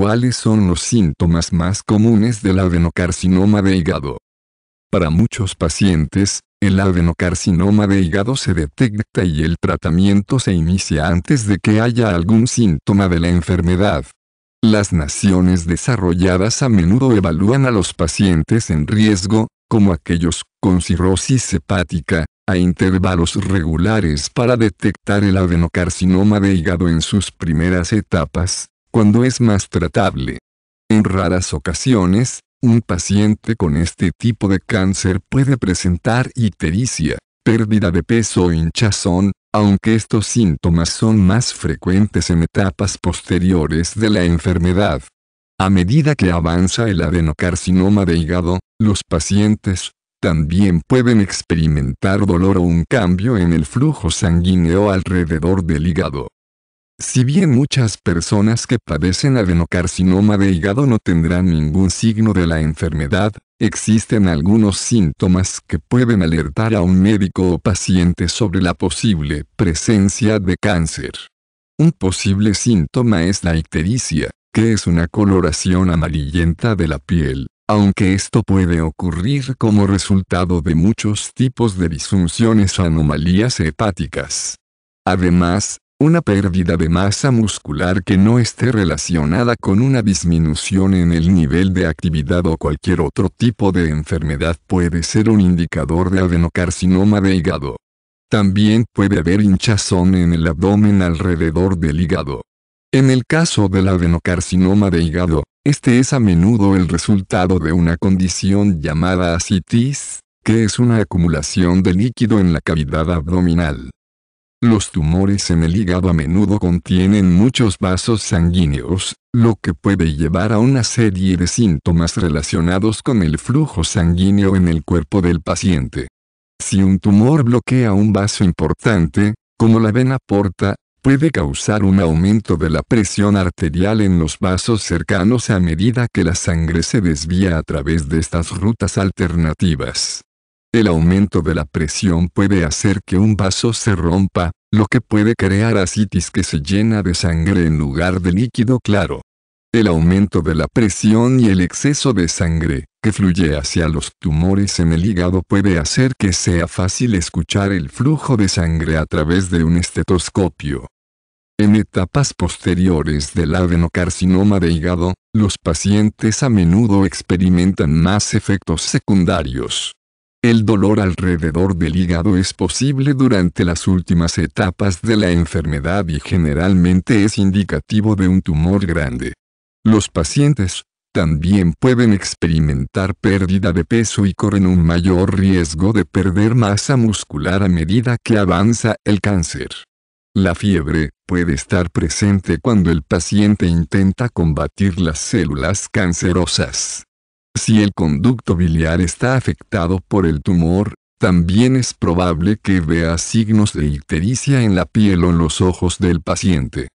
¿Cuáles son los síntomas más comunes del adenocarcinoma de hígado? Para muchos pacientes, el adenocarcinoma de hígado se detecta y el tratamiento se inicia antes de que haya algún síntoma de la enfermedad. Las naciones desarrolladas a menudo evalúan a los pacientes en riesgo, como aquellos con cirrosis hepática, a intervalos regulares para detectar el adenocarcinoma de hígado en sus primeras etapas, cuando es más tratable. En raras ocasiones, un paciente con este tipo de cáncer puede presentar ictericia, pérdida de peso o hinchazón, aunque estos síntomas son más frecuentes en etapas posteriores de la enfermedad. A medida que avanza el adenocarcinoma de hígado, los pacientes también pueden experimentar dolor o un cambio en el flujo sanguíneo alrededor del hígado. Si bien muchas personas que padecen adenocarcinoma de hígado no tendrán ningún signo de la enfermedad, existen algunos síntomas que pueden alertar a un médico o paciente sobre la posible presencia de cáncer. Un posible síntoma es la ictericia, que es una coloración amarillenta de la piel, aunque esto puede ocurrir como resultado de muchos tipos de disfunciones o anomalías hepáticas. Además, una pérdida de masa muscular que no esté relacionada con una disminución en el nivel de actividad o cualquier otro tipo de enfermedad puede ser un indicador de adenocarcinoma de hígado. También puede haber hinchazón en el abdomen alrededor del hígado. En el caso del adenocarcinoma de hígado, este es a menudo el resultado de una condición llamada ascitis, que es una acumulación de líquido en la cavidad abdominal. Los tumores en el hígado a menudo contienen muchos vasos sanguíneos, lo que puede llevar a una serie de síntomas relacionados con el flujo sanguíneo en el cuerpo del paciente. Si un tumor bloquea un vaso importante, como la vena porta, puede causar un aumento de la presión arterial en los vasos cercanos a medida que la sangre se desvía a través de estas rutas alternativas. El aumento de la presión puede hacer que un vaso se rompa, lo que puede crear asitis que se llena de sangre en lugar de líquido claro. El aumento de la presión y el exceso de sangre, que fluye hacia los tumores en el hígado puede hacer que sea fácil escuchar el flujo de sangre a través de un estetoscopio. En etapas posteriores del adenocarcinoma de hígado, los pacientes a menudo experimentan más efectos secundarios. El dolor alrededor del hígado es posible durante las últimas etapas de la enfermedad y generalmente es indicativo de un tumor grande. Los pacientes, también pueden experimentar pérdida de peso y corren un mayor riesgo de perder masa muscular a medida que avanza el cáncer. La fiebre puede estar presente cuando el paciente intenta combatir las células cancerosas. Si el conducto biliar está afectado por el tumor, también es probable que vea signos de ictericia en la piel o en los ojos del paciente.